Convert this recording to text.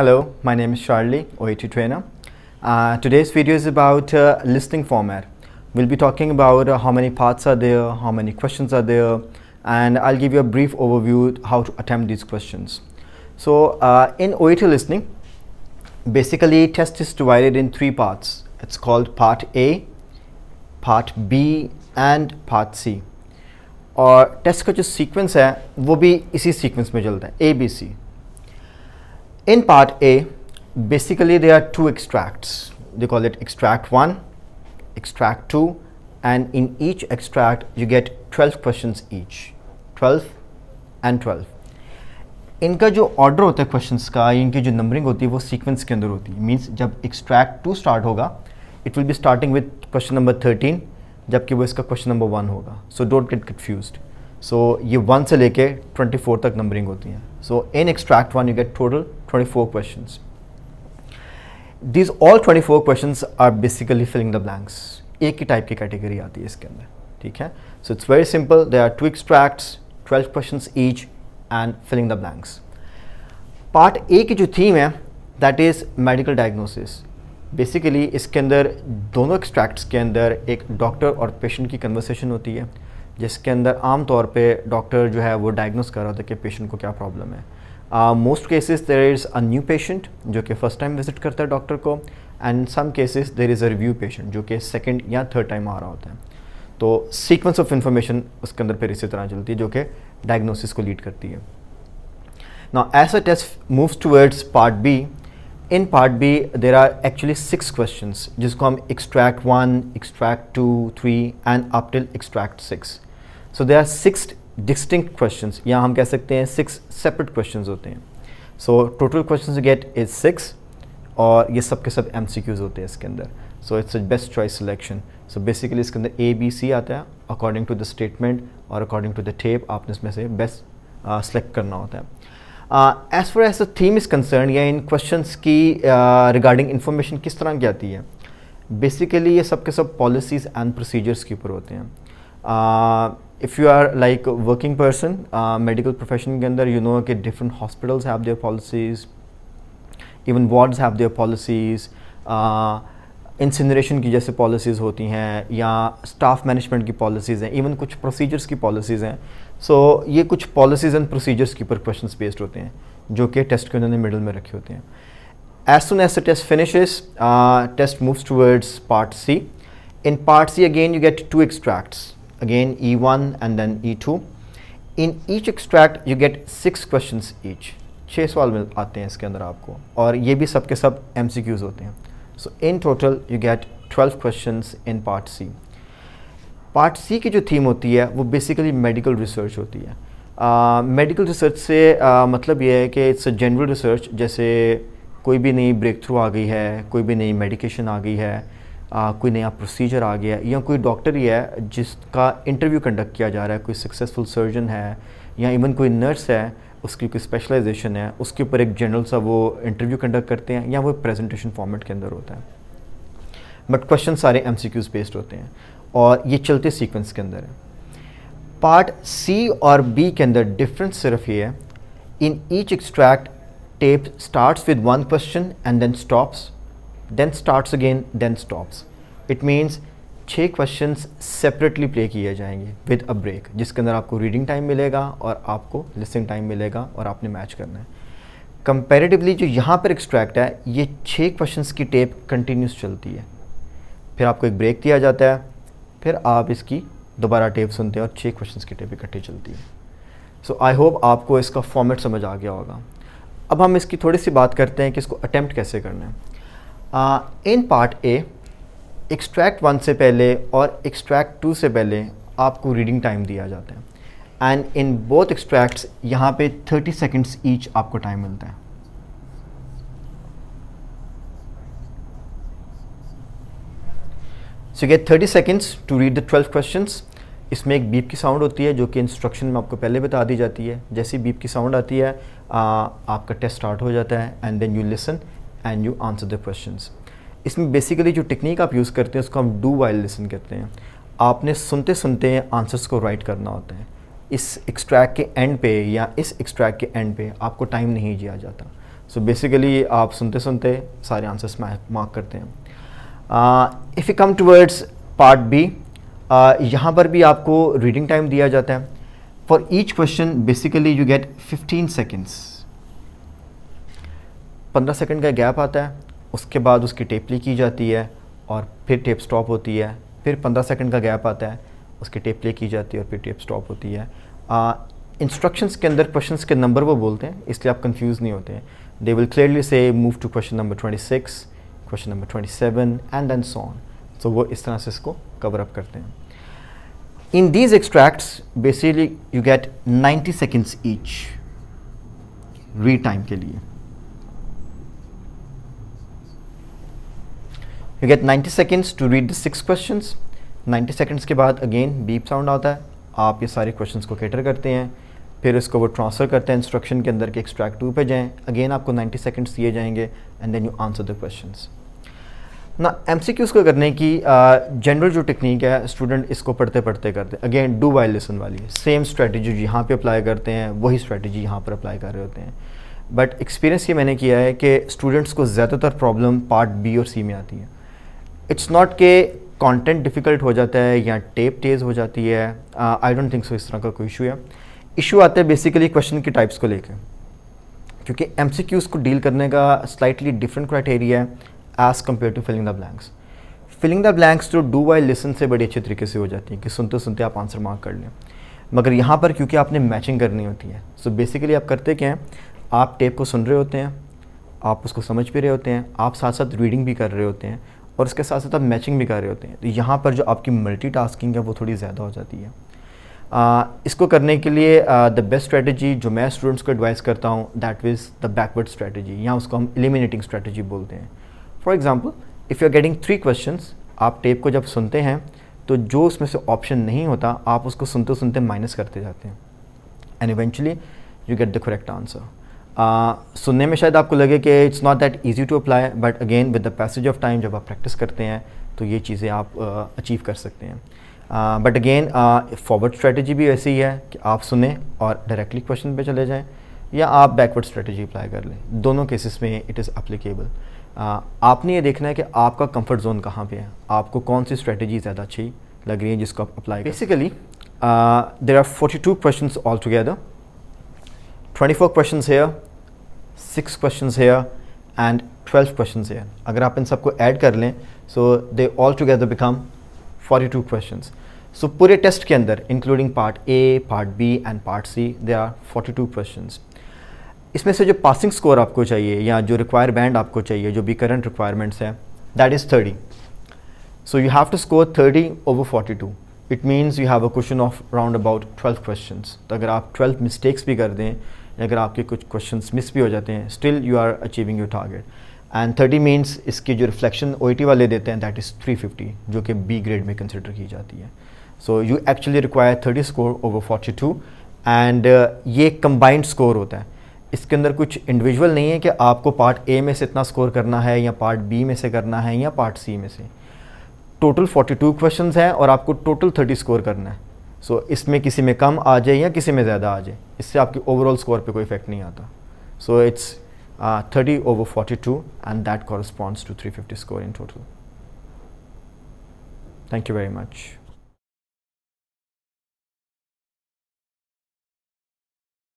Hello, my name is Charlie, OET trainer. Uh, today's video is about uh, listing format. We'll be talking about uh, how many parts are there, how many questions are there, and I'll give you a brief overview how to attempt these questions. So uh, in OET listening, basically test is divided in three parts. It's called part A, part B, and part C. Or test का जो sequence है वो भी इसी sequence में चलता है ए in part A, basically there are two extracts. They call it extract 1, extract 2, and in each extract you get 12 questions each. 12 and 12. Inka jo order hota questions ka, inki jo numbering hoti wo sequence ke andar hoti. Means jab extract 2 start hoga, it will be starting with question number 13, jabki wo iska question number 1 hoga. So don't get confused. So ye 1 se leke 24 tak numbering hoti hai. So in extract 1 you get total 24 questions. These all 24 questions are basically filling the blanks. एक ही type की category आती है इसके अंदर ठीक है so it's very simple they are two extracts twelve question each and filling the blanks part A की जो थीम है that is medical diagnosis basically इसके अंदर दोनों एक्सट्रैक्ट्स के अंदर एक डॉक्टर और पेशेंट की कन्वर्सेशन होती है जिसके अंदर आमतौर पर डॉक्टर जो है वो डायग्नोस कर रहा होता है कि पेशेंट को क्या प्रॉब्लम है most cases there is a new patient जो कि फर्स्ट टाइम विजिट करता है डॉक्टर को and some cases there is a review patient जो कि सेकेंड या थर्ड टाइम आ रहा होता है तो सीक्वेंस ऑफ इन्फॉर्मेशन उसके अंदर फिर इसी तरह चलती है जो कि डायग्नोसिस को लीड करती है ना as a test move towards part B in part B there are actually six question जिसको हम extract one extract two three and up till extract six so they are six distinct questions या हम कह सकते हैं सिक्स सेपरेट क्वेश्चंस होते हैं so total questions you get is six और ये सब के सब एम होते हैं इसके अंदर so it's best choice selection so basically इसके अंदर ए बी सी आता है अकॉर्डिंग टू द स्टेटमेंट और अकॉर्डिंग टू द टेप आपने इसमें से बेस्ट सेलेक्ट uh, करना होता है as far as the theme is concern या इन क्वेश्चन की रिगार्डिंग uh, इन्फॉर्मेशन किस तरह की आती है बेसिकली ये सब के सब पॉलिसीज़ एंड प्रोसीजर्स के ऊपर होते हैं uh, if you are like working person medical profession के अंदर यू नो कि different hospitals have their policies even wards have their policies incineration की जैसे पॉलिसीज़ होती हैं या स्टाफ मैनेजमेंट की पॉलिसीज़ हैं इवन कुछ प्रोसीजर्स की पॉलिसीज़ हैं सो so, ये कुछ पॉलिसीज़ एंड प्रोसीजर्स के ऊपर क्वेश्चन बेस्ड होते हैं जो कि टेस्ट के उन्होंने मिडल में रखे होते हैं as soon as the test finishes test moves towards part C in part C again you get two extracts again E1 and then E2. In each extract you get six question each छः सवाल मिल आते हैं इसके अंदर आपको और ये भी सबके सब एम सी क्यूज़ होते हैं so in total you get twelve question in part C part C की जो थीम होती है वो बेसिकली मेडिकल रिसर्च होती है मेडिकल uh, रिसर्च से uh, मतलब ये है कि इट्स अ जनरल रिसर्च जैसे कोई भी नई ब्रेक थ्रू आ गई है कोई भी नई मेडिकेशन आ गई है आ, कोई नया प्रोसीजर आ गया या कोई डॉक्टर ही है जिसका इंटरव्यू कंडक्ट किया जा रहा है कोई सक्सेसफुल सर्जन है या इवन कोई नर्स है उसकी कोई स्पेशलाइजेशन है उसके ऊपर एक जनरल सा वो इंटरव्यू कंडक्ट करते हैं या वो प्रेजेंटेशन फॉर्मेट के अंदर होता है बट क्वेश्चन सारे एम सी क्यूज़ बेस्ड होते हैं और ये चलते सीक्वेंस के अंदर है पार्ट सी और बी के अंदर डिफरेंस सिर्फ ये है in each extract tape starts with one question and then stops then starts again then stops it means छः क्वेश्चन सेपरेटली प्ले किए जाएंगे विद अ ब्रेक जिसके अंदर आपको रीडिंग टाइम मिलेगा और आपको लिसनिंग टाइम मिलेगा और आपने मैच करना है कंपेरेटिवली जो यहाँ पर एक्सट्रैक्ट है ये छः क्वेश्चंस की टेप कंटिन्यूस चलती है फिर आपको एक ब्रेक दिया जाता है फिर आप इसकी दोबारा टेप सुनते हैं और छः क्वेश्चन की टेप इकट्ठी चलती है सो आई होप आपको इसका फॉर्मेट समझ आ गया होगा अब हम इसकी थोड़ी सी बात करते हैं कि इसको अटैम्प्ट कैसे करना है in part A extract one से पहले और एक्सट्रैक्ट टू से पहले आपको रीडिंग टाइम दिया जाता है एंड इन बोथ एक्सट्रैक्ट्स यहाँ पे 30 सेकंड्स ईच आपको टाइम मिलता है so get thirty seconds to read the twelve question इसमें एक बीप की साउंड होती है जो कि इंस्ट्रक्शन में आपको पहले बता दी जाती है जैसे बीप की साउंड आती है आ, आपका टेस्ट स्टार्ट हो जाता है and then you listen and you answer the question इसमें बेसिकली जो टेक्निक आप यूज़ करते हैं उसको हम डू वाइल लिसन कहते हैं आपने सुनते सुनते आंसर्स को राइट करना होता है इस एक्सट्रैक्ट के एंड पे या इस एक्सट्रैक्ट के एंड पे आपको टाइम नहीं दिया जाता सो so बेसिकली आप सुनते सुनते सारे आंसर्स मार्क करते हैं if you come towards part B यहाँ पर भी आपको रीडिंग टाइम दिया जाता है for each question basically you get 15 seconds पंद्रह सेकेंड का गैप आता है उसके बाद उसकी टेप ली की जाती है और फिर टेप स्टॉप होती है फिर पंद्रह सेकेंड का गैप आता है उसकी टेप प्ले की जाती है और फिर टेप स्टॉप होती है इंस्ट्रक्शंस के अंदर क्वेश्चन के नंबर वो बोलते हैं इसलिए आप कंफ्यूज नहीं होते हैं दे विल क्लियरली से move to question number twenty six question number twenty seven and then so on so वो इस तरह से इसको कवर अप करते हैं in these extracts basically you get ninety seconds each read time के लिए you get 90 seconds to read the six question 90 seconds के बाद अगेन बीप साउंड आता है आप ये सारे क्वेश्चन को कैटर करते हैं फिर इसको वो ट्रांसफ़र करते हैं इंस्ट्रक्शन के अंदर के एक्सट्रैक्ट टू पे जाएँ अगेन आपको 90 सेकेंड्स दिए जाएंगे and then you answer the question ना एम सी को करने की जनरल uh, जो टेक्निक है स्टूडेंट इसको पढ़ते पढ़ते करते अगेन डू वाई लेसन वाली सेम स्ट्रैटेजी यहाँ पे अप्लाई करते हैं वही स्ट्रैटेजी यहाँ पर अप्लाई कर रहे होते हैं बट एक्सपीरियंस ये मैंने किया है कि स्टूडेंट्स को ज़्यादातर प्रॉब्लम पार्ट बी और सी में आती है इट्स नॉट के कंटेंट डिफ़िकल्ट हो जाता है या टेप तेज़ हो जाती है आई डोंट थिंक सो इस तरह का कोई इशू है इशू आता है बेसिकली क्वेश्चन की टाइप्स को लेकर क्योंकि एम को डील करने का स्लाइटली डिफरेंट क्राइटेरिया है as compare to filling the blanks filling the blanks तो डू वाई लिसन से बड़ी अच्छे तरीके से हो जाती है कि सुनते सुनते आप आंसर मार्क कर लें मगर यहाँ पर क्योंकि आपने मैचिंग करनी होती है सो so बेसिकली आप करते क्या हैं आप टेप को सुन रहे होते हैं आप उसको समझ भी रहे होते हैं आप साथ साथ रीडिंग भी कर रहे होते हैं और इसके साथ साथ आप मैचिंग भी कर रहे होते हैं तो यहाँ पर जो आपकी मल्टी है वो थोड़ी ज़्यादा हो जाती है आ, इसको करने के लिए द बेस्ट स्ट्रैटेजी जो मैं स्टूडेंट्स को एडवाइस करता हूँ that with the backward strategy या उसको हम एलिमिनेटिंग स्ट्रैटेजी बोलते हैं for example if you are getting three question आप टेप को जब सुनते हैं तो जो उसमें से ऑप्शन नहीं होता आप उसको सुनते सुनते माइनस करते जाते हैं and eventually you get the correct answer सुनने में शायद आपको लगे कि it's not that easy to apply but again with the passage of time जब आप प्रैक्टिस करते हैं तो ये चीज़ें आप अचीव कर सकते हैं बट अगेन फॉरवर्ड स्ट्रेटजी भी ऐसी ही है कि आप सुने और डायरेक्टली क्वेश्चन पे चले जाएं या आप बैकवर्ड स्ट्रेटजी अप्लाई कर लें दोनों केसेस में इट इज़ अप्लीकेबल आपने ये देखना है कि आपका कंफर्ट जोन कहाँ पे है आपको कौन सी स्ट्रेटजी ज़्यादा अच्छी लग रही है जिसको आप apply basically there are forty two question all together twenty four question here six question here and twelve question here अगर आप इन सबको ऐड कर लें so they all together become forty two question so पूरे टेस्ट के अंदर including part A part B and part C they are forty two question इसमें से जो पासिंग स्कोर आपको चाहिए या जो रिक्वायर बैंड आपको चाहिए जो भी करंट रिक्वायरमेंट्स हैं that is thirty you have to score thirty over forty two it means you have a question of round about twelve question तो अगर आप ट्वेल्व मिस्टेक्स भी कर दें अगर आपके कुछ क्वेश्चन मिस भी हो जाते हैं still you are achieving your target and thirty means इसकी जो रिफ्लेक्शन ओ वाले देते हैं दैट इज़ थ्री फिफ्टी जो कि बी ग्रेड में कंसिडर की जाती है so you actually require thirty score over forty two and ये कम्बाइंड स्कोर होता है इसके अंदर कुछ इंडिविजुअल नहीं है कि आपको पार्ट ए में से इतना स्कोर करना है या पार्ट बी में से करना है या पार्ट सी में से टोटल 42 क्वेश्चंस हैं और आपको टोटल 30 स्कोर करना है सो so, इसमें किसी में कम आ जाए या किसी में ज़्यादा आ जाए इससे आपके ओवरऑल स्कोर पे कोई इफेक्ट नहीं आता so it's thirty over forty two and that corresponds to three fifty score in total thank you very much